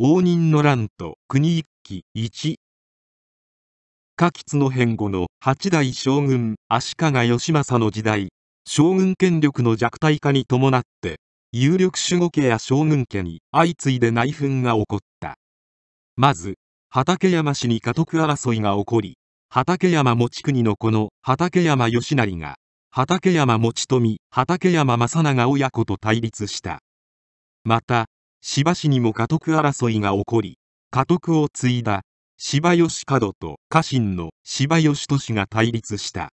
応仁の乱と国一揆一下吉の変後の八代将軍足利義政の時代将軍権力の弱体化に伴って有力守護家や将軍家に相次いで内紛が起こったまず畠山氏に家督争いが起こり畠山持国の子の畠山義成が畠山持富畠山正長親子と対立したまた司馬氏にも家督争いが起こり、家督を継いだ司馬義門と家臣の司馬義俊が対立した。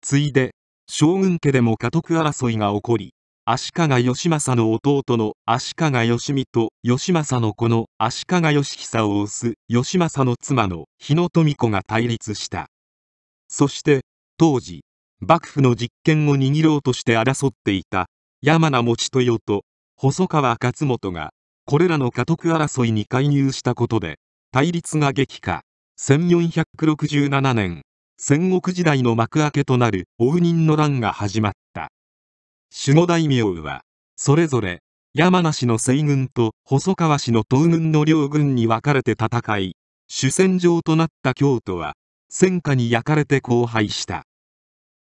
ついで、将軍家でも家督争いが起こり、足利義政の弟の足利義美と義政の子の足利義久を推す義政の妻の日野富子が対立した。そして、当時、幕府の実権を握ろうとして争っていた山名持豊と細川勝元がこれらの家督争いに介入したことで対立が激化1467年戦国時代の幕開けとなる応仁の乱が始まった守護大名はそれぞれ山梨の西軍と細川氏の東軍の両軍に分かれて戦い主戦場となった京都は戦火に焼かれて荒廃した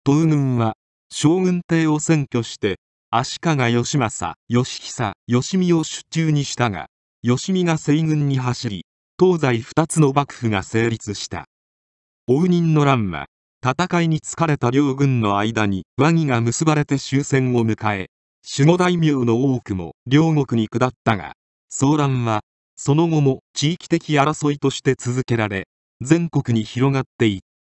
東軍は将軍邸を占拠して足利義政義久義美を手中にしたが義美が西軍に走り東西2つの幕府が成立した応仁の乱は戦いに疲れた両軍の間に和議が結ばれて終戦を迎え守護大名の多くも両国に下ったが騒乱はその後も地域的争いとして続けられ全国に広がっていった。